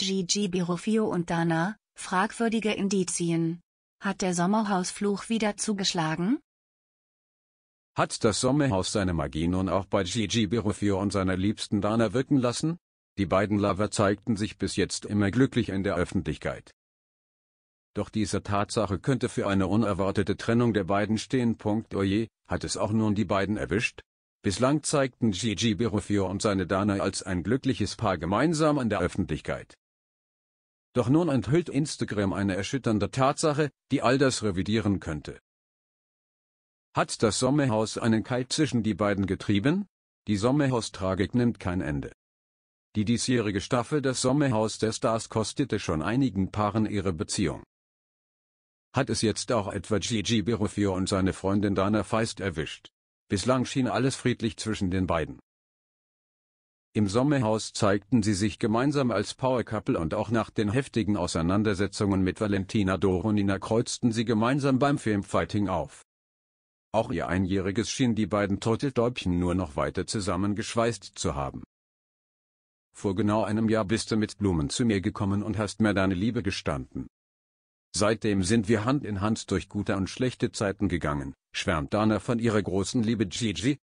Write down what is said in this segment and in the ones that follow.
Gigi Birofio und Dana, fragwürdige Indizien. Hat der Sommerhausfluch wieder zugeschlagen? Hat das Sommerhaus seine Magie nun auch bei Gigi Birofio und seiner liebsten Dana wirken lassen? Die beiden Lover zeigten sich bis jetzt immer glücklich in der Öffentlichkeit. Doch diese Tatsache könnte für eine unerwartete Trennung der beiden stehen. Oje, oh hat es auch nun die beiden erwischt? Bislang zeigten Gigi Birofio und seine Dana als ein glückliches Paar gemeinsam an der Öffentlichkeit. Doch nun enthüllt Instagram eine erschütternde Tatsache, die all das revidieren könnte. Hat das Sommerhaus einen Kalt zwischen die beiden getrieben? Die Sommerhaus-Tragik nimmt kein Ende. Die diesjährige Staffel Das Sommerhaus der Stars kostete schon einigen Paaren ihre Beziehung. Hat es jetzt auch etwa Gigi Berufio und seine Freundin Dana Feist erwischt? Bislang schien alles friedlich zwischen den beiden. Im Sommerhaus zeigten sie sich gemeinsam als Power Couple und auch nach den heftigen Auseinandersetzungen mit Valentina Doronina kreuzten sie gemeinsam beim Filmfighting auf. Auch ihr Einjähriges schien die beiden Turteldäubchen nur noch weiter zusammengeschweißt zu haben. Vor genau einem Jahr bist du mit Blumen zu mir gekommen und hast mir deine Liebe gestanden. Seitdem sind wir Hand in Hand durch gute und schlechte Zeiten gegangen, schwärmt Dana von ihrer großen Liebe Gigi,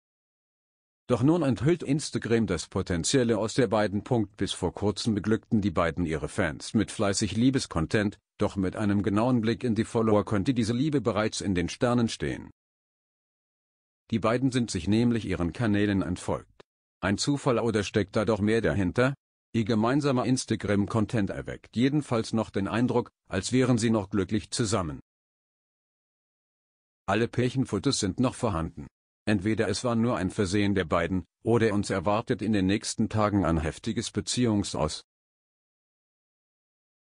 doch nun enthüllt Instagram das Potenzielle aus der beiden. Bis vor kurzem beglückten die beiden ihre Fans mit fleißig Liebescontent, doch mit einem genauen Blick in die Follower könnte diese Liebe bereits in den Sternen stehen. Die beiden sind sich nämlich ihren Kanälen entfolgt. Ein Zufall oder steckt da doch mehr dahinter? Ihr gemeinsamer Instagram-Content erweckt jedenfalls noch den Eindruck, als wären sie noch glücklich zusammen. Alle Pärchenfotos sind noch vorhanden. Entweder es war nur ein Versehen der beiden, oder uns erwartet in den nächsten Tagen ein heftiges Beziehungsaus.